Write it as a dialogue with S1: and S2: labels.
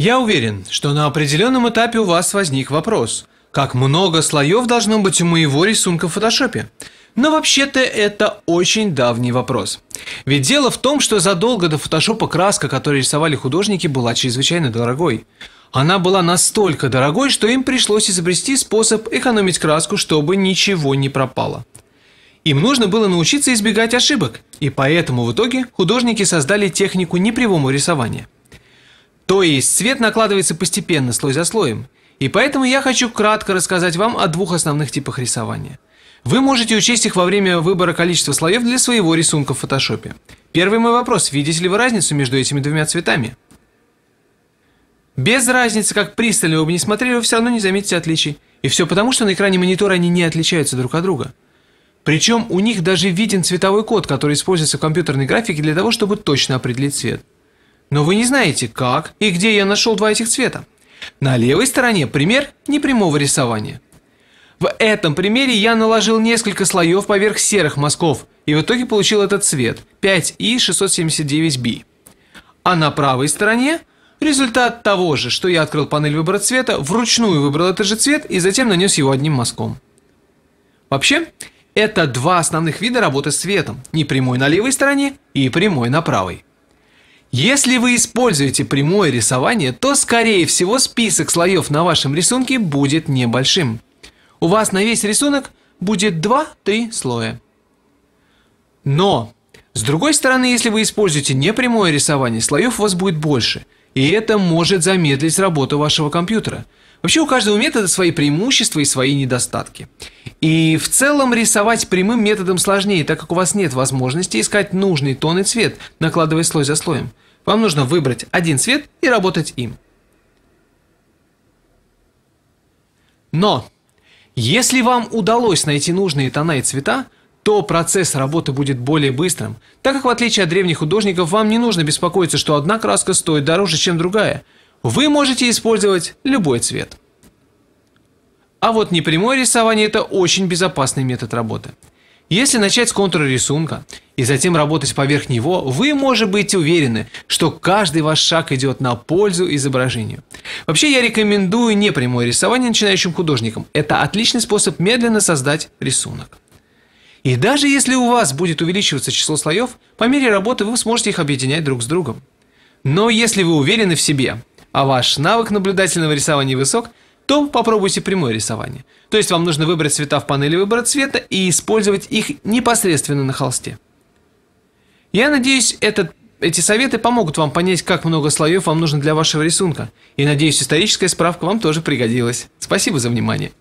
S1: Я уверен, что на определенном этапе у вас возник вопрос, как много слоев должно быть у моего рисунка в фотошопе? Но вообще-то это очень давний вопрос. Ведь дело в том, что задолго до фотошопа краска, которую рисовали художники, была чрезвычайно дорогой. Она была настолько дорогой, что им пришлось изобрести способ экономить краску, чтобы ничего не пропало. Им нужно было научиться избегать ошибок, и поэтому в итоге художники создали технику непрямого рисования – то есть цвет накладывается постепенно, слой за слоем. И поэтому я хочу кратко рассказать вам о двух основных типах рисования. Вы можете учесть их во время выбора количества слоев для своего рисунка в фотошопе. Первый мой вопрос, видите ли вы разницу между этими двумя цветами? Без разницы, как пристально вы бы не смотрели, вы все равно не заметите отличий. И все потому, что на экране монитора они не отличаются друг от друга. Причем у них даже виден цветовой код, который используется в компьютерной графике для того, чтобы точно определить цвет. Но вы не знаете, как и где я нашел два этих цвета. На левой стороне пример непрямого рисования. В этом примере я наложил несколько слоев поверх серых мазков и в итоге получил этот цвет 5i679b. А на правой стороне результат того же, что я открыл панель выбора цвета, вручную выбрал этот же цвет и затем нанес его одним мазком. Вообще, это два основных вида работы с цветом, непрямой на левой стороне и прямой на правой. Если вы используете прямое рисование, то скорее всего список слоев на вашем рисунке будет небольшим. У вас на весь рисунок будет 2-3 слоя. Но, с другой стороны, если вы используете непрямое рисование, слоев у вас будет больше, и это может замедлить работу вашего компьютера. Вообще у каждого метода свои преимущества и свои недостатки. И в целом рисовать прямым методом сложнее, так как у вас нет возможности искать нужный тон и цвет, накладывая слой за слоем. Вам нужно выбрать один цвет и работать им. Но, если вам удалось найти нужные тона и цвета, то процесс работы будет более быстрым, так как в отличие от древних художников вам не нужно беспокоиться, что одна краска стоит дороже, чем другая. Вы можете использовать любой цвет. А вот непрямое рисование – это очень безопасный метод работы. Если начать с контура рисунка и затем работать поверх него, вы можете быть уверены, что каждый ваш шаг идет на пользу изображению. Вообще я рекомендую непрямое рисование начинающим художникам. Это отличный способ медленно создать рисунок. И даже если у вас будет увеличиваться число слоев, по мере работы вы сможете их объединять друг с другом. Но если вы уверены в себе, а ваш навык наблюдательного рисования высок, то попробуйте прямое рисование. То есть вам нужно выбрать цвета в панели выбора цвета и использовать их непосредственно на холсте. Я надеюсь, этот эти советы помогут вам понять, как много слоев вам нужно для вашего рисунка. И надеюсь, историческая справка вам тоже пригодилась. Спасибо за внимание.